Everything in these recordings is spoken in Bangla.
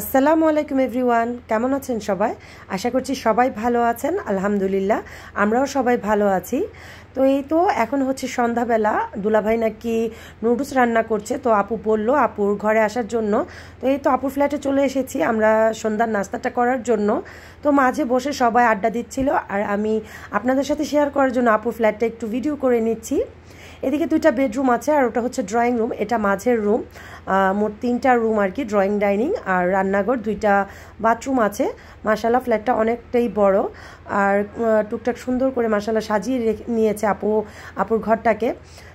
আসসালামু আলাইকুম এভরিওয়ান কেমন আছেন সবাই আশা করছি সবাই ভালো আছেন আলহামদুলিল্লাহ আমরাও সবাই ভালো আছি তো এই তো এখন হচ্ছে সন্ধ্যাবেলা দুলাভাই নাকি নুডলস রান্না করছে তো আপু বললো আপুর ঘরে আসার জন্য তো এই তো আপুর ফ্ল্যাটে চলে এসেছি আমরা সন্ধ্যার নাস্তাটা করার জন্য তো মাঝে বসে সবাই আড্ডা দিচ্ছিল আর আমি আপনাদের সাথে শেয়ার করার জন্য আপুর ফ্ল্যাটটা একটু ভিডিও করে নিচ্ছি এদিকে দুইটা বেডরুম আছে আর ওটা হচ্ছে ড্রয়িং রুম এটা মাঝের রুম মোট তিনটা রুম আর কি ড্রয়িং ডাইনিং আর রান্নাঘর দুইটা বাথরুম আছে মাসালা ফ্ল্যাটটা অনেকটাই বড় আর টুকটাক সুন্দর করে মাসালা সাজিয়ে নিয়েছে আপু আপুর ঘরটাকে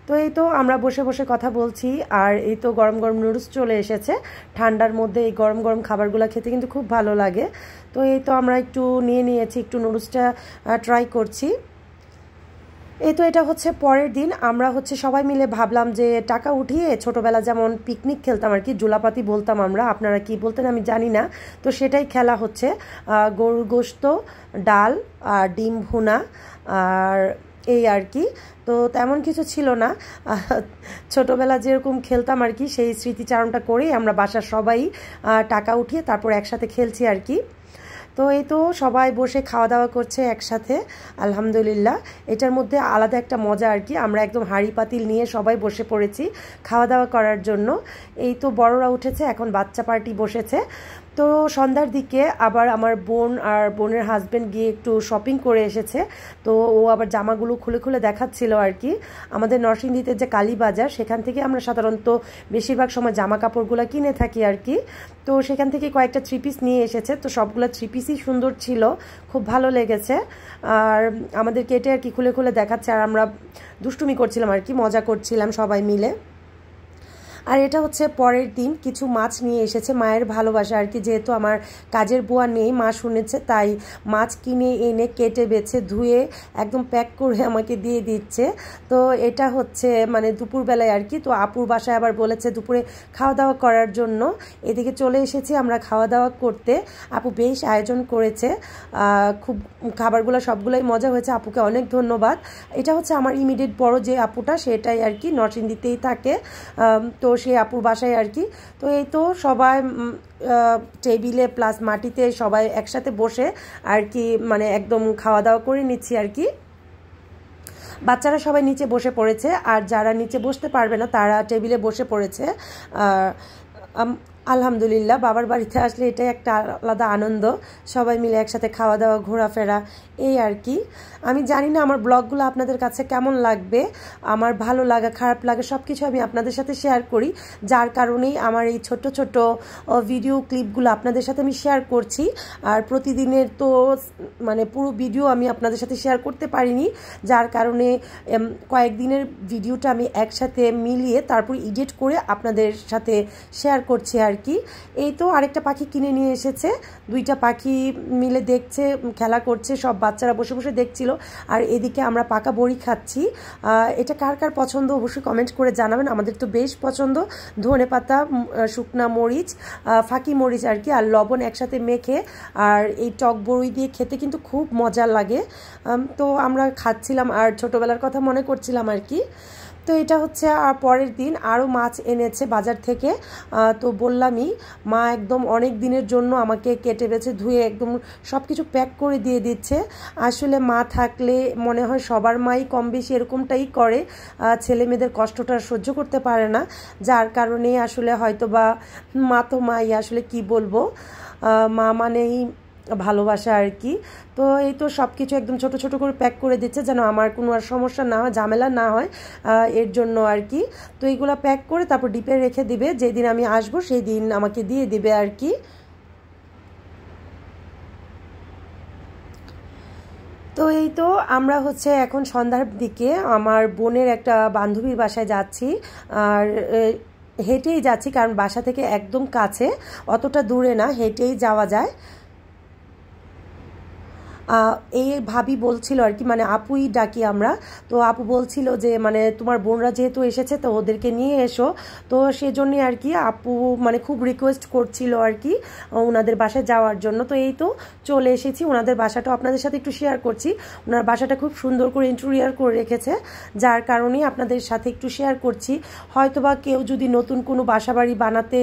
তো এই তো আমরা বসে বসে কথা বলছি আর এই তো গরম গরম নুডলস চলে এসেছে ঠান্ডার মধ্যে এই গরম গরম খাবারগুলো খেতে কিন্তু খুব ভালো লাগে তো এই তো আমরা একটু নিয়ে নিয়েছি একটু নুডলসটা ট্রাই করছি এই তো এটা হচ্ছে পরের দিন আমরা হচ্ছে সবাই মিলে ভাবলাম যে টাকা উঠিয়ে ছোটোবেলা যেমন পিকনিক খেলতাম আর কি জুলাপাতি বলতাম আমরা আপনারা কি বলতেন আমি জানি না তো সেটাই খেলা হচ্ছে গরুর গোস্ত ডাল আর ডিম ভুনা আর এই আর কি তো তেমন কিছু ছিল না ছোটোবেলা যেরকম খেলতাম আর কি সেই স্মৃতিচারণটা করেই আমরা বাসার সবাই টাকা উঠিয়ে তারপর একসাথে খেলছি আর কি তো এই তো সবাই বসে খাওয়া দাওয়া করছে একসাথে আলহামদুলিল্লাহ এটার মধ্যে আলাদা একটা মজা আর কি আমরা একদম হাঁড়ি পাতিল নিয়ে সবাই বসে পড়েছি খাওয়া দাওয়া করার জন্য এই তো বড়রা উঠেছে এখন বাচ্চা পার্টি বসেছে তো সন্ধ্যার দিকে আবার আমার বোন আর বোনের হাজব্যান্ড গিয়ে একটু শপিং করে এসেছে তো ও আবার জামাগুলো খুলে খুলে দেখাচ্ছিল আর কি আমাদের নরসিংদীতে যে কালীবাজার সেখান থেকে আমরা সাধারণত বেশিরভাগ সময় জামা কাপড়গুলো কিনে থাকি আর কি তো সেখান থেকে কয়েকটা থ্রি পিস নিয়ে এসেছে তো সবগুলো থ্রি পিসই সুন্দর ছিল খুব ভালো লেগেছে আর আমাদের কেটে আর কি খুলে খুলে দেখাচ্ছে আর আমরা দুষ্টুমি করছিলাম আর কি মজা করছিলাম সবাই মিলে আর এটা হচ্ছে পরের দিন কিছু মাছ নিয়ে এসেছে মায়ের ভালোবাসা আর কি যেহেতু আমার কাজের বুয়া নেই মা শুনেছে তাই মাছ কিনে এনে কেটে বেছে ধুয়ে একদম প্যাক করে আমাকে দিয়ে দিচ্ছে তো এটা হচ্ছে মানে দুপুরবেলায় আর কি তো আপুর বাসায় আবার বলেছে দুপুরে খাওয়া দাওয়া করার জন্য এদিকে চলে এসেছি আমরা খাওয়া দাওয়া করতে আপু বেশ আয়োজন করেছে খুব খাবারগুলো সবগুলোই মজা হয়েছে আপুকে অনেক ধন্যবাদ এটা হচ্ছে আমার ইমিডিয়েট বড় যে আপুটা সেটাই আর কি নরসিংদীতেই থাকে তো সেই আপুর বাসায় আর কি তো এই তো সবাই টেবিলে প্লাস মাটিতে সবাই একসাথে বসে আর কি মানে একদম খাওয়া দাওয়া করে নিচ্ছি আর কি বাচ্চারা সবাই নিচে বসে পড়েছে আর যারা নিচে বসতে পারবে না তারা টেবিলে বসে পড়েছে আলহামদুলিল্লাহ বাবার বাড়িতে আসলে এটাই একটা আলাদা আনন্দ সবাই মিলে একসাথে খাওয়া দাওয়া ঘোরাফেরা এই আর কি আমি জানি না আমার ব্লগগুলো আপনাদের কাছে কেমন লাগবে আমার ভালো লাগা খারাপ লাগা সব কিছু আমি আপনাদের সাথে শেয়ার করি যার কারণেই আমার এই ছোট ছোট ভিডিও ক্লিপগুলো আপনাদের সাথে আমি শেয়ার করছি আর প্রতিদিনের তো মানে পুরো ভিডিও আমি আপনাদের সাথে শেয়ার করতে পারিনি যার কারণে কয়েকদিনের ভিডিওটা আমি একসাথে মিলিয়ে তারপর এডিট করে আপনাদের সাথে শেয়ার করছি আর আর কি এই তো আরেকটা পাখি কিনে নিয়ে এসেছে দুইটা পাখি মিলে দেখছে খেলা করছে সব বাচ্চারা বসে বসে দেখছিল আর এদিকে আমরা পাকা বড়ি খাচ্ছি এটা কার কার পছন্দ অবশ্যই কমেন্ট করে জানাবেন আমাদের তো বেশ পছন্দ ধনে পাতা শুকনা মরিচ ফাঁকি মরিচ আর কি আর লবণ একসাথে মেখে আর এই টক বড়ি দিয়ে খেতে কিন্তু খুব মজা লাগে তো আমরা খাচ্ছিলাম আর ছোটোবেলার কথা মনে করছিলাম আর কি তো এটা হচ্ছে আর পরের দিন আরও মাছ এনেছে বাজার থেকে তো বললামই মা একদম অনেক দিনের জন্য আমাকে কেটে বেছে ধুয়ে একদম সব কিছু প্যাক করে দিয়ে দিচ্ছে আসলে মা থাকলে মনে হয় সবার মাই কম বেশি এরকমটাই করে ছেলে মেয়েদের কষ্টটা সহ্য করতে পারে না যার কারণে আসলে হয়তো বা মা তো মাই আসলে কি বলবো মা মানেই ভালোবাসা আর কি তো এই তো সব কিছু একদম ছোট ছোট করে প্যাক করে দিচ্ছে যেন আমার কোনো আর সমস্যা না হয় ঝামেলা না হয় এর জন্য আর কি তো এইগুলো প্যাক করে তারপর ডিপে রেখে দিবে যেদিন আমি আসবো সেই দিন আমাকে দিয়ে দিবে আর কি তো এই তো আমরা হচ্ছে এখন সন্ধ্যার দিকে আমার বোনের একটা বান্ধবীর বাসায় যাচ্ছি আর হেঁটেই যাচ্ছি কারণ বাসা থেকে একদম কাছে অতটা দূরে না হেঁটেই যাওয়া যায় এই ভাবি বলছিল আর কি মানে আপুই ডাকি আমরা তো আপু বলছিল যে মানে তোমার বোনরা যেহেতু এসেছে তো ওদেরকে নিয়ে এসো তো সেজন্যই আর কি আপু মানে খুব রিকোয়েস্ট করছিল আর কি ওনাদের বাসায় যাওয়ার জন্য তো এই তো চলে এসেছি ওনাদের বাসাটা আপনাদের সাথে একটু শেয়ার করছি ওনার বাসাটা খুব সুন্দর করে ইন্টেরিয়ার করে রেখেছে যার কারণে আপনাদের সাথে একটু শেয়ার করছি হয়তোবা কেউ যদি নতুন কোনো বাসাবাড়ি বানাতে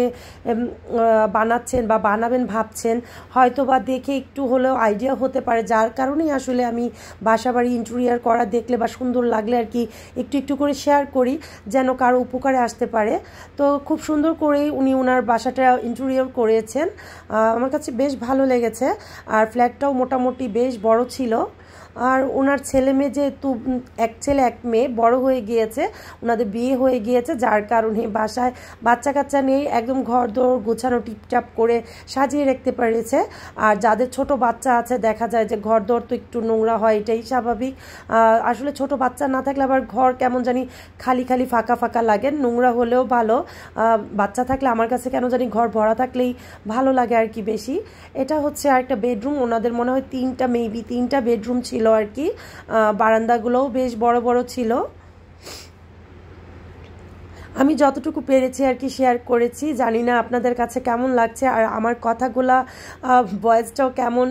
বানাচ্ছেন বা বানাবেন ভাবছেন হয়তোবা দেখে একটু হলেও আইডিয়া হতে পারে যার কারণেই আসলে আমি বাসা বাড়ি ইন্টেরিয়ার করা দেখলে বা সুন্দর লাগলে আর কি একটু একটু করে শেয়ার করি যেন কারো উপকারে আসতে পারে তো খুব সুন্দর করেই উনি ওনার বাসাটা ইন্টেরিয়র করেছেন আমার কাছে বেশ ভালো লেগেছে আর ফ্ল্যাটটাও মোটামুটি বেশ বড় ছিল আর ওনার ছেলে মেয়ে যেহেতু এক ছেলে এক মেয়ে বড় হয়ে গিয়েছে ওনাদের বিয়ে হয়ে গিয়েছে যার কারণে বাসায় বাচ্চা কাচ্চা নেই একদম ঘর দৌড় গোছানো টিপটাপ করে সাজিয়ে রাখতে পেরেছে আর যাদের ছোট বাচ্চা আছে দেখা যায় যে ঘর দৌড় তো একটু নোংরা হয় এটাই স্বাভাবিক আসলে ছোট বাচ্চা না থাকলে আবার ঘর কেমন জানি খালি খালি ফাঁকা ফাঁকা লাগে নোংরা হলেও ভালো বাচ্চা থাকলে আমার কাছে কেন জানি ঘর ভরা থাকলেই ভালো লাগে আর কি বেশি এটা হচ্ছে আর একটা বেডরুম ওনাদের মনে হয় তিনটা মেবি তিনটা বেডরুম ছিল ছিল আর কি বারান্দাগুলোও বেশ বড় বড় ছিল আমি যতটুকু পেরেছি আর কি শেয়ার করেছি জানি না আপনাদের কাছে কেমন লাগছে আর আমার কথাগুলা ভয়েসটাও কেমন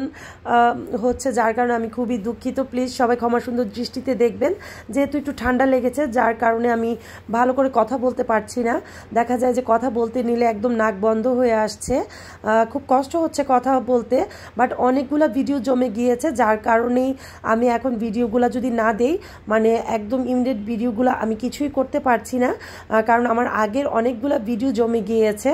হচ্ছে যার কারণে আমি খুবই দুঃখিত প্লিজ সবাই ক্ষমা সুন্দর দৃষ্টিতে দেখবেন যেহেতু একটু ঠান্ডা লেগেছে যার কারণে আমি ভালো করে কথা বলতে পারছি না দেখা যায় যে কথা বলতে নিলে একদম নাক বন্ধ হয়ে আসছে খুব কষ্ট হচ্ছে কথা বলতে বাট অনেকগুলো ভিডিও জমে গিয়েছে যার কারণেই আমি এখন ভিডিওগুলো যদি না দেই মানে একদম ইমিডিয়েট ভিডিওগুলো আমি কিছুই করতে পারছি না কারণ কারণ আমার আগের অনেকগুলো ভিডিও জমে গিয়েছে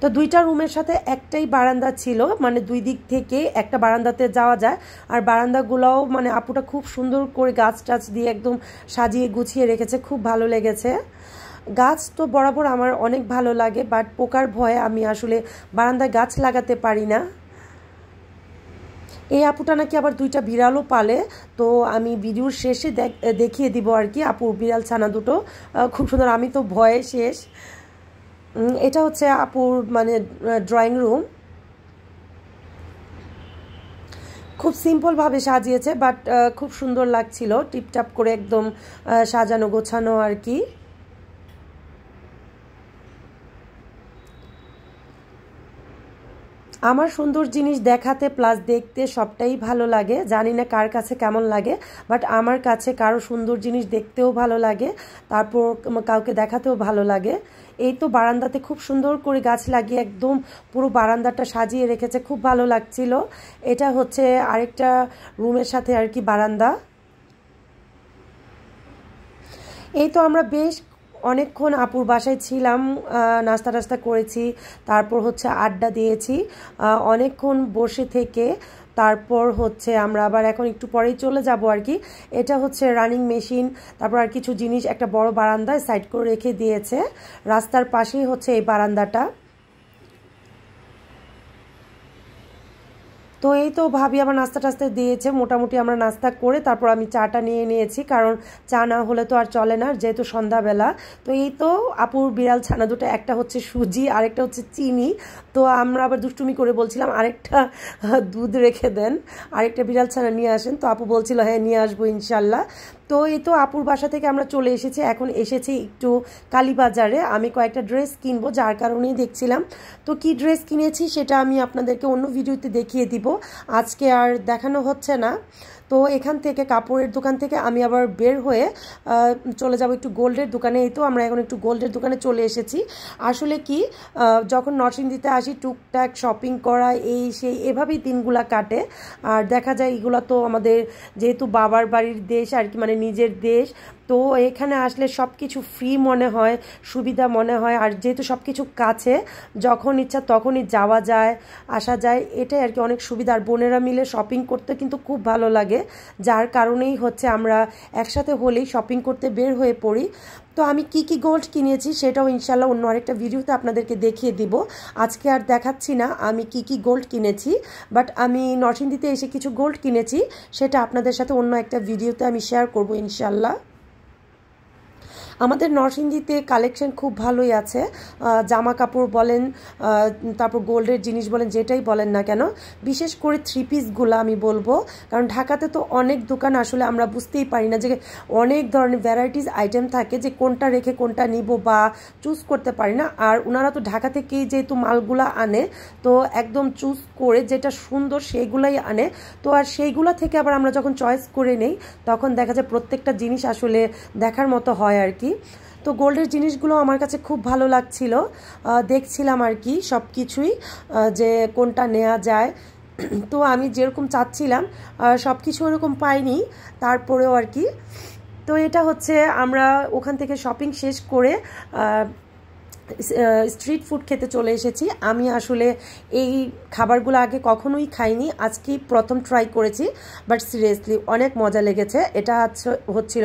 তো দুইটা রুমের সাথে একটাই বারান্দা ছিল মানে দুই দিক থেকে একটা বারান্দাতে যাওয়া যায় আর বারান্দাগুলোও মানে আপুটা খুব সুন্দর করে গাছ টাছ দিয়ে একদম সাজিয়ে গুছিয়ে রেখেছে খুব ভালো লেগেছে গাছ তো বরাবর আমার অনেক ভালো লাগে বাট পোকার ভয়ে আমি আসলে বারান্দায় গাছ লাগাতে পারি না এই আপুটা নাকি আবার দুইটা বিড়ালও পালে তো আমি ভিডিওর শেষে দেখিয়ে দিব আর কি আপু বিড়াল ছানা দুটো খুব সুন্দর আমি তো ভয়ে শেষ এটা হচ্ছে আপুর মানে ড্রয়িং রুম খুব সিম্পলভাবে সাজিয়েছে বাট খুব সুন্দর লাগছিল টিপটাপ করে একদম সাজানো গোছানো আর কি আমার সুন্দর জিনিস দেখাতে প্লাস দেখতে সবটাই ভালো লাগে জানি না কার কাছে কেমন লাগে বাট আমার কাছে কারো সুন্দর জিনিস দেখতেও ভালো লাগে তারপর কাউকে দেখাতেও ভালো লাগে এই তো বারান্দাতে খুব সুন্দর করে গাছ লাগিয়ে একদম পুরো বারান্দাটা সাজিয়ে রেখেছে খুব ভালো লাগছিল এটা হচ্ছে আরেকটা রুমের সাথে আর কি বারান্দা এই তো আমরা বেশ অনেকক্ষণ আপুর বাসায় ছিলাম নাস্তা টাস্তা করেছি তারপর হচ্ছে আড্ডা দিয়েছি অনেকক্ষণ বসে থেকে তারপর হচ্ছে আমরা আবার এখন একটু পরেই চলে যাব আর কি এটা হচ্ছে রানিং মেশিন তারপর আর কিছু জিনিস একটা বড় বারান্দায় সাইড করে রেখে দিয়েছে রাস্তার পাশেই হচ্ছে এই বারান্দাটা তো এই তো ভাবি আমার নাস্তা টাস্তা দিয়েছে মোটামুটি আমরা নাস্তা করে তারপর আমি চাটা নিয়ে নিয়েছি কারণ চা না হলে তো আর চলে না যেহেতু সন্ধ্যাবেলা তো এই তো আপুর বিড়াল ছানা দুটো একটা হচ্ছে সুজি আরেকটা হচ্ছে চিনি তো আমরা আবার দুষ্টুমি করে বলছিলাম আরেকটা দুধ রেখে দেন আরেকটা বিড়াল ছানা নিয়ে আসেন তো আপু বলছিল হ্যাঁ নিয়ে আসবো ইনশাল্লাহ তো এই তো আপুর বাসা থেকে আমরা চলে এসেছি এখন এসেছি একটু কালীবাজারে আমি কয়েকটা ড্রেস কিনবো যার কারণেই দেখছিলাম তো কি ড্রেস কিনেছি সেটা আমি আপনাদেরকে অন্য ভিডিওতে দেখিয়ে দিব আজকে আর দেখানো হচ্ছে না তো এখান থেকে কাপড়ের দোকান থেকে আমি আবার বের হয়ে চলে যাব একটু গোল্ডের দোকানে এই তো আমরা এখন একটু গোল্ডের দোকানে চলে এসেছি আসলে কি যখন নরসিংদীতে আসি টুকটাক শপিং করা এই সেই এভাবেই দিনগুলা কাটে আর দেখা যায় এগুলো তো আমাদের যেহেতু বাবার বাড়ির দেশ আর কি মানে নিজের দেশ তো এখানে আসলে সব কিছু ফ্রি মনে হয় সুবিধা মনে হয় আর যেহেতু সব কিছু কাছে যখন ইচ্ছা তখনই যাওয়া যায় আসা যায় এটাই আর কি অনেক সুবিধা আর বোনেরা মিলে শপিং করতে কিন্তু খুব ভালো লাগে যার কারণেই হচ্ছে আমরা একসাথে হলেই শপিং করতে বের হয়ে পড়ি তো আমি কি কি গোল্ড কিনেছি সেটাও ইনশাল্লাহ অন্য আরেকটা ভিডিওতে আপনাদেরকে দেখিয়ে দিব আজকে আর দেখাচ্ছি না আমি কি কি গোল্ড কিনেছি বাট আমি নরসিংদীতে এসে কিছু গোল্ড কিনেছি সেটা আপনাদের সাথে অন্য একটা ভিডিওতে আমি শেয়ার করবো ইনশাল্লাহ আমাদের নরসিংদীতে কালেকশন খুব ভালোই আছে জামা কাপড় বলেন তারপর গোল্ডের জিনিস বলেন যেটাই বলেন না কেন বিশেষ করে থ্রি পিসগুলো আমি বলবো কারণ ঢাকাতে তো অনেক দোকান আসলে আমরা বুঝতেই পারি না যে অনেক ধরনের ভ্যারাইটিস আইটেম থাকে যে কোনটা রেখে কোনটা নিব বা চুজ করতে পারি না আর ওনারা তো ঢাকা থেকেই যেহেতু মালগুলো আনে তো একদম চুজ করে যেটা সুন্দর সেইগুলাই আনে তো আর সেইগুলা থেকে আবার আমরা যখন চয়েস করে নেই তখন দেখা যায় প্রত্যেকটা জিনিস আসলে দেখার মতো হয় আর কি তো গোল্ডের জিনিসগুলো আমার কাছে খুব ভালো লাগছিল দেখছিলাম আর কি সব কিছুই যে কোনটা নেওয়া যায় তো আমি যেরকম চাচ্ছিলাম সব কিছু ওরকম পাইনি তারপরেও আর কি তো এটা হচ্ছে আমরা ওখান থেকে শপিং শেষ করে স্ট্রিট ফুড খেতে চলে এসেছি আমি আসলে এই খাবারগুলো আগে কখনোই খাইনি আজকেই প্রথম ট্রাই করেছি বাট সিরিয়াসলি অনেক মজা লেগেছে এটা হচ্ছিল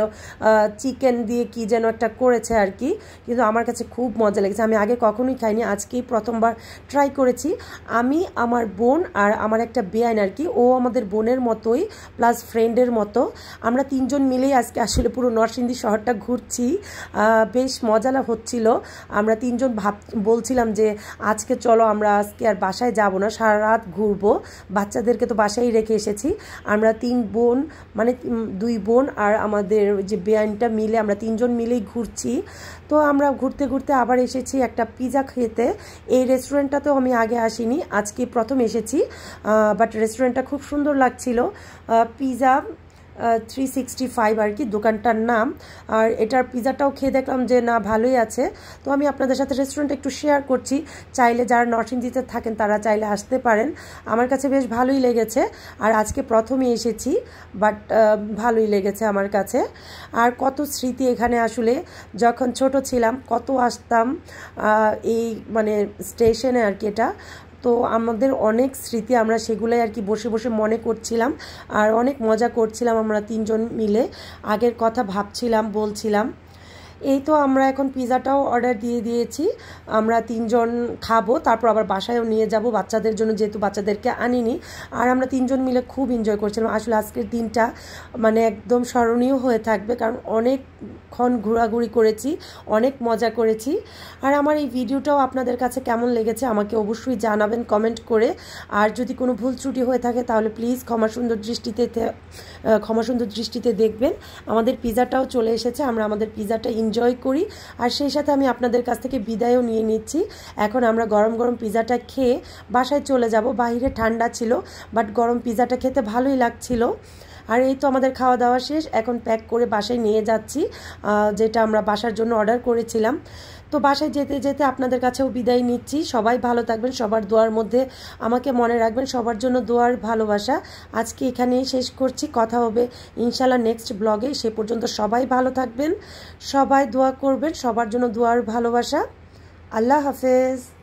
চিকেন দিয়ে কি যেন একটা করেছে আর কি কিন্তু আমার কাছে খুব মজা লেগেছে আমি আগে কখনোই খাইনি আজকেই প্রথমবার ট্রাই করেছি আমি আমার বোন আর আমার একটা বেআইন আর কি ও আমাদের বোনের মতোই প্লাস ফ্রেন্ডের মতো আমরা তিনজন মিলেই আজকে আসলে পুরো নরসিংদী শহরটা ঘুরছি বেশ মজালা হচ্ছিল আমরা তিন তিনজন ভাব বলছিলাম যে আজকে চলো আমরা আজকে আর বাসায় যাব না সারা রাত ঘুরবো বাচ্চাদেরকে তো বাসায় রেখে এসেছি আমরা তিন বোন মানে দুই বোন আর আমাদের যে বেআইনটা মিলে আমরা তিনজন মিলেই ঘুরছি তো আমরা ঘুরতে ঘুরতে আবার এসেছি একটা পিজা খেতে এই রেস্টুরেন্টটাতেও আমি আগে আসিনি আজকে প্রথম এসেছি বাট রেস্টুরেন্টটা খুব সুন্দর লাগছিল পিজা থ্রি সিক্সটি ফাইভ আর কি দোকানটার নাম আর এটার পিজাটাও খেয়ে দেখলাম যে না ভালোই আছে তো আমি আপনাদের সাথে রেস্টুরেন্ট একটু শেয়ার করছি চাইলে যারা ইন্ডিতে থাকেন তারা চাইলে আসতে পারেন আমার কাছে বেশ ভালোই লেগেছে আর আজকে প্রথমে এসেছি বাট ভালোই লেগেছে আমার কাছে আর কত স্মৃতি এখানে আসলে যখন ছোট ছিলাম কত আসতাম এই মানে স্টেশনে আর কি এটা তো আমাদের অনেক স্মৃতি আমরা সেগুলোই আর কি বসে বসে মনে করছিলাম আর অনেক মজা করছিলাম আমরা তিনজন মিলে আগের কথা ভাবছিলাম বলছিলাম এই তো আমরা এখন পিৎজাটাও অর্ডার দিয়ে দিয়েছি আমরা তিনজন খাবো তারপর আবার বাসায়ও নিয়ে যাব বাচ্চাদের জন্য যেহেতু বাচ্চাদেরকে আনিনি আর আমরা তিনজন মিলে খুব এনজয় করছিলাম আসলে আজকের দিনটা মানে একদম স্মরণীয় হয়ে থাকবে কারণ অনেকক্ষণ ঘোরাঘুরি করেছি অনেক মজা করেছি আর আমার এই ভিডিওটাও আপনাদের কাছে কেমন লেগেছে আমাকে অবশ্যই জানাবেন কমেন্ট করে আর যদি কোনো ভুল ত্রুটি হয়ে থাকে তাহলে প্লিজ ক্ষমা সুন্দর দৃষ্টিতে ক্ষমা সুন্দর দৃষ্টিতে দেখবেন আমাদের পিজাটাও চলে এসেছে আমরা আমাদের পিজাটা এনজয় করি আর সেই সাথে আমি আপনাদের কাছ থেকে বিদায়ও নিয়ে নিচ্ছি এখন আমরা গরম গরম পিজাটা খেয়ে বাসায় চলে যাব বাইরে ঠান্ডা ছিল বাট গরম পিজাটা খেতে ভালোই লাগছিল আর এই তো আমাদের খাওয়া দাওয়া শেষ এখন প্যাক করে বাসায় নিয়ে যাচ্ছি যেটা আমরা বাসার জন্য অর্ডার করেছিলাম তো বাসায় যেতে যেতে আপনাদের কাছেও বিদায় নিচ্ছি সবাই ভালো থাকবেন সবার দোয়ার মধ্যে আমাকে মনে রাখবেন সবার জন্য দোয়ার ভালোবাসা আজকে এখানেই শেষ করছি কথা হবে ইনশাল্লাহ নেক্সট ব্লগে সে পর্যন্ত সবাই ভালো থাকবেন সবাই দোয়া করবেন সবার জন্য দোয়ার ভালোবাসা আল্লাহ হাফেজ